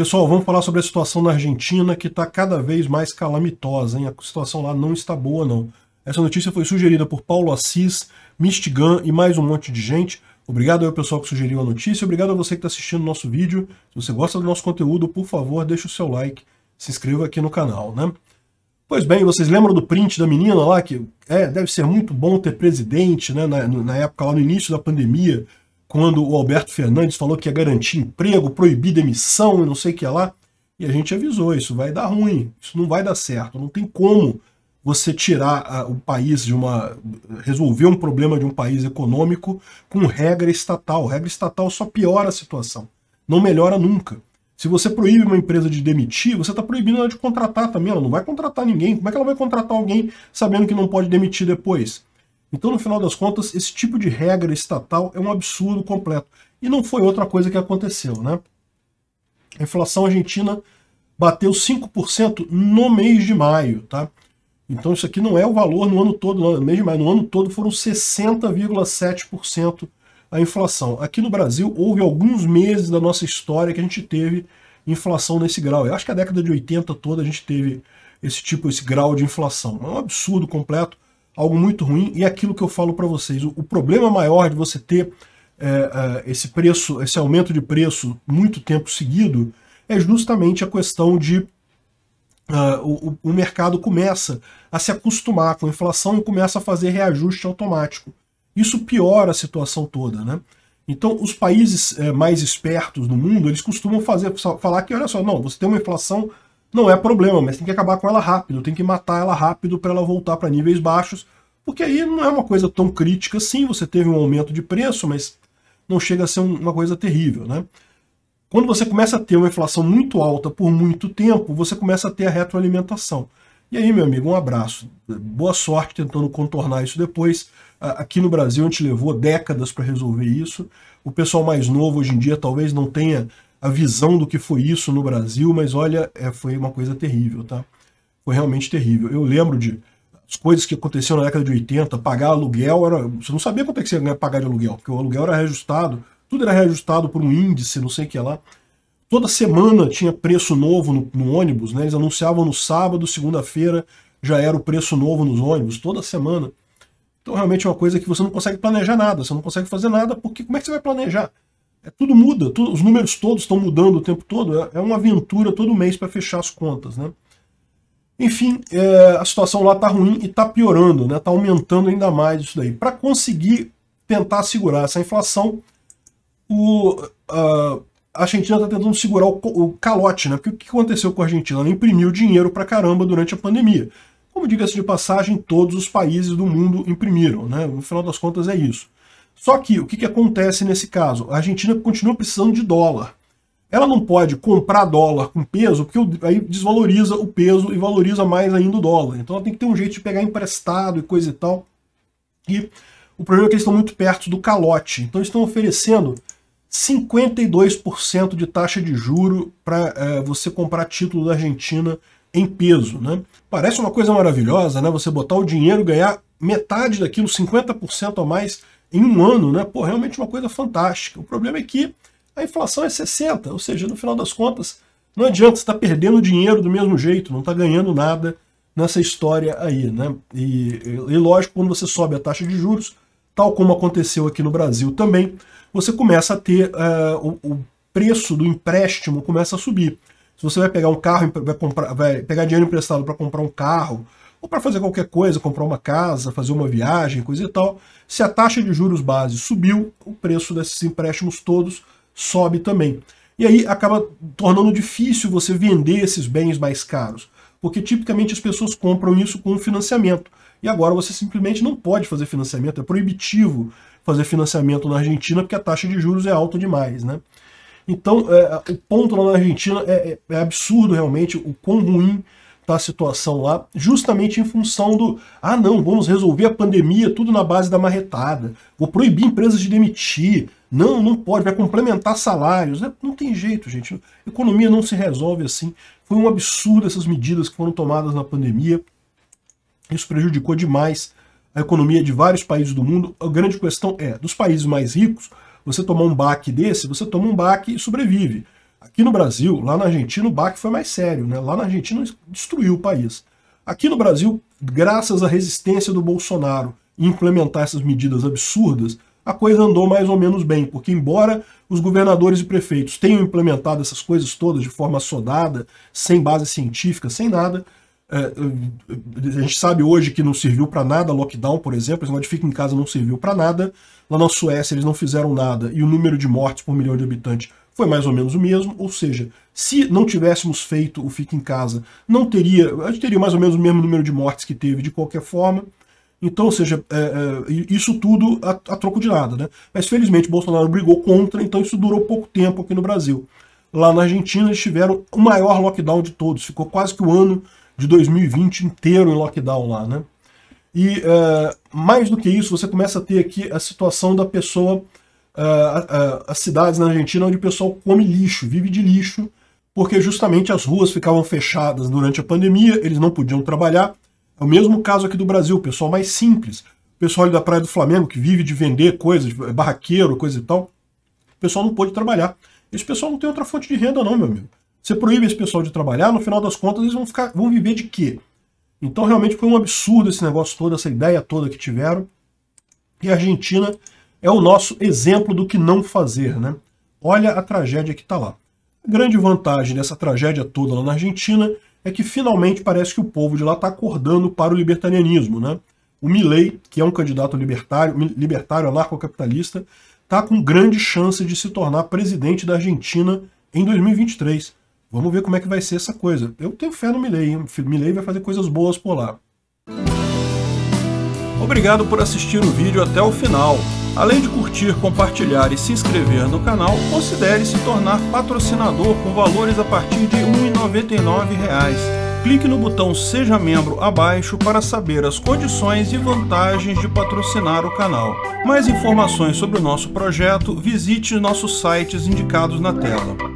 Pessoal, vamos falar sobre a situação na Argentina, que está cada vez mais calamitosa, hein? A situação lá não está boa, não. Essa notícia foi sugerida por Paulo Assis, Mistigan e mais um monte de gente. Obrigado ao pessoal que sugeriu a notícia, obrigado a você que está assistindo o nosso vídeo. Se você gosta do nosso conteúdo, por favor, deixe o seu like, se inscreva aqui no canal, né? Pois bem, vocês lembram do print da menina lá que é, deve ser muito bom ter presidente, né? Na, na época lá no início da pandemia, quando o Alberto Fernandes falou que ia garantir emprego, proibir demissão e não sei o que lá. E a gente avisou, isso vai dar ruim, isso não vai dar certo, não tem como você tirar a, ah, o país de uma. resolver um problema de um país econômico com regra estatal. Regra estatal só piora a situação, não melhora nunca. Se você proíbe uma empresa de demitir, você está proibindo ela de contratar também. Ela não vai contratar ninguém. Como é que ela vai contratar alguém sabendo que não pode demitir depois? Então, no final das contas, esse tipo de regra estatal é um absurdo completo. E não foi outra coisa que aconteceu, né? A inflação argentina bateu 5% no mês de maio, tá? Então isso aqui não é o valor no ano todo, no mês de maio, no ano todo foram 60,7% a inflação. Aqui no Brasil houve alguns meses da nossa história que a gente teve inflação nesse grau. Eu acho que a década de 80 toda a gente teve esse tipo, esse grau de inflação. É um absurdo completo algo muito ruim, e é aquilo que eu falo para vocês, o, o, problema maior de você ter é, é, esse preço, esse aumento de preço muito tempo seguido, é justamente a questão de Uh, o, o, mercado começa a se acostumar com a inflação e começa a fazer reajuste automático. Isso piora a situação toda, né? Então, os países é, mais espertos no mundo, eles costumam fazer, falar que, olha só, não, você tem uma inflação não é problema, mas tem que acabar com ela rápido, tem que matar ela rápido para ela voltar para níveis baixos, porque aí não é uma coisa tão crítica assim, você teve um aumento de preço, mas não chega a ser uma coisa terrível, né? Quando você começa a ter uma inflação muito alta por muito tempo, você começa a ter a retroalimentação. E aí, meu amigo, um abraço. Boa sorte tentando contornar isso depois. Aqui no Brasil a gente levou décadas para resolver isso. O pessoal mais novo hoje em dia talvez não tenha a visão do que foi isso no Brasil, mas olha, é, foi uma coisa terrível, tá? Foi realmente terrível. Eu lembro de as coisas que aconteceram na década de 80, pagar aluguel, era, você não sabia quanto é que você ia pagar de aluguel, porque o aluguel era reajustado, tudo era reajustado por um índice, não sei o que lá. Toda semana tinha preço novo no, no ônibus, né? Eles anunciavam no sábado, segunda-feira, já era o preço novo nos ônibus, toda semana. Então realmente é uma coisa que você não consegue planejar nada, você não consegue fazer nada, porque como é que você vai planejar? É, é, tudo muda, tudo, os números todos estão mudando o tempo todo, é, é uma aventura todo mês para fechar as contas. Né? Enfim, é, a situação lá está ruim e está piorando, está né? aumentando ainda mais isso daí. Para conseguir tentar segurar essa inflação, o, a, a Argentina está tentando segurar o, o, calote, né? Porque o que aconteceu com a Argentina? Ela imprimiu dinheiro para caramba durante a pandemia. Como diga-se de passagem, todos os países do mundo imprimiram, né? No final das contas é isso. Só que o que, que acontece nesse caso? A Argentina continua precisando de dólar. Ela não pode comprar dólar com peso, porque aí desvaloriza o peso e valoriza mais ainda o dólar. Então ela tem que ter um jeito de pegar emprestado e coisa e tal. E o problema é que eles estão muito perto do calote. Então eles estão oferecendo 52% de taxa de juro para é, você comprar título da Argentina em peso. Né? Parece uma coisa maravilhosa, né? Você botar o dinheiro, ganhar metade daquilo, 50% a mais em um ano, né? Pô, realmente uma coisa fantástica. O problema é que a inflação é 60, ou seja, no final das contas, não adianta você estar tá perdendo dinheiro do mesmo jeito, não está ganhando nada nessa história aí, né? E, e lógico, quando você sobe a taxa de juros, tal como aconteceu aqui no Brasil também, você começa a ter uh, o, o, preço do empréstimo começa a subir. Se você vai pegar um carro, vai, comprar, vai pegar dinheiro emprestado para comprar um carro, ou para fazer qualquer coisa, comprar uma casa, fazer uma viagem, coisa e tal, se a taxa de juros base subiu, o preço desses empréstimos todos sobe também. E aí acaba tornando difícil você vender esses bens mais caros, porque tipicamente as pessoas compram isso com financiamento. E agora você simplesmente não pode fazer financiamento, é proibitivo fazer financiamento na Argentina porque a taxa de juros é alta demais, né? Então, é, o ponto lá na Argentina é, é, é absurdo realmente o quão ruim Tá a situação lá, justamente em função do ah não, vamos resolver a pandemia tudo na base da marretada, vou proibir empresas de demitir, não, não pode, vai complementar salários, é, não tem jeito, gente, economia não se resolve assim, foi um absurdo essas medidas que foram tomadas na pandemia, isso prejudicou demais a economia de vários países do mundo, a grande questão é, dos países mais ricos, você tomar um baque desse, você toma um baque e sobrevive, Aqui no Brasil, lá na Argentina, o baque foi mais sério, né? Lá na Argentina destruiu o país. Aqui no Brasil, graças à resistência do Bolsonaro em implementar essas medidas absurdas, a coisa andou mais ou menos bem, porque embora os governadores e prefeitos tenham implementado essas coisas todas de forma sodada, sem base científica, sem nada, é, a gente sabe hoje que não serviu para nada lockdown, por exemplo, esse negócio de fica em casa não serviu para nada. Lá na Suécia eles não fizeram nada e o número de mortes por milhão de habitantes foi mais ou menos o mesmo, ou seja, se não tivéssemos feito o fica em casa, não teria, a gente teria mais ou menos o mesmo número de mortes que teve de qualquer forma. Então, ou seja, é, é, isso tudo a, a, troco de nada, né? Mas felizmente Bolsonaro brigou contra, então isso durou pouco tempo aqui no Brasil. Lá na Argentina eles tiveram o maior lockdown de todos, ficou quase que o um ano de 2020 inteiro em lockdown lá, né? E é, mais do que isso, você começa a ter aqui a situação da pessoa, é, as cidades na Argentina onde o pessoal come lixo, vive de lixo, porque justamente as ruas ficavam fechadas durante a pandemia, eles não podiam trabalhar. É o mesmo caso aqui do Brasil, o pessoal mais simples, o pessoal ali da Praia do Flamengo que vive de vender coisas, é, barraqueiro, coisa e tal, o pessoal não pôde trabalhar. Esse pessoal não tem outra fonte de renda não, meu amigo. Você proíbe esse pessoal de trabalhar, no final das contas eles vão, ficar, vão viver de quê? Então realmente foi um absurdo esse negócio todo, essa ideia toda que tiveram. E a Argentina é o nosso exemplo do que não fazer, né? Olha a tragédia que está lá. A grande vantagem dessa tragédia toda lá na Argentina é que finalmente parece que o povo de lá está acordando para o libertarianismo, né? O Milley, que é um candidato libertário, libertário anarcocapitalista, está com grande chance de se tornar presidente da Argentina em 2023. Vamos ver como é que vai ser essa coisa. Eu tenho fé no Milley, hein? Milley vai fazer coisas boas por lá. Obrigado por assistir o vídeo até o final. Além de curtir, compartilhar e se inscrever no canal, considere se tornar patrocinador com valores a partir de R$ 1,99 clique no botão Seja Membro abaixo para saber as condições e vantagens de patrocinar o canal. Mais informações sobre o nosso projeto, visite nossos sites indicados na tela.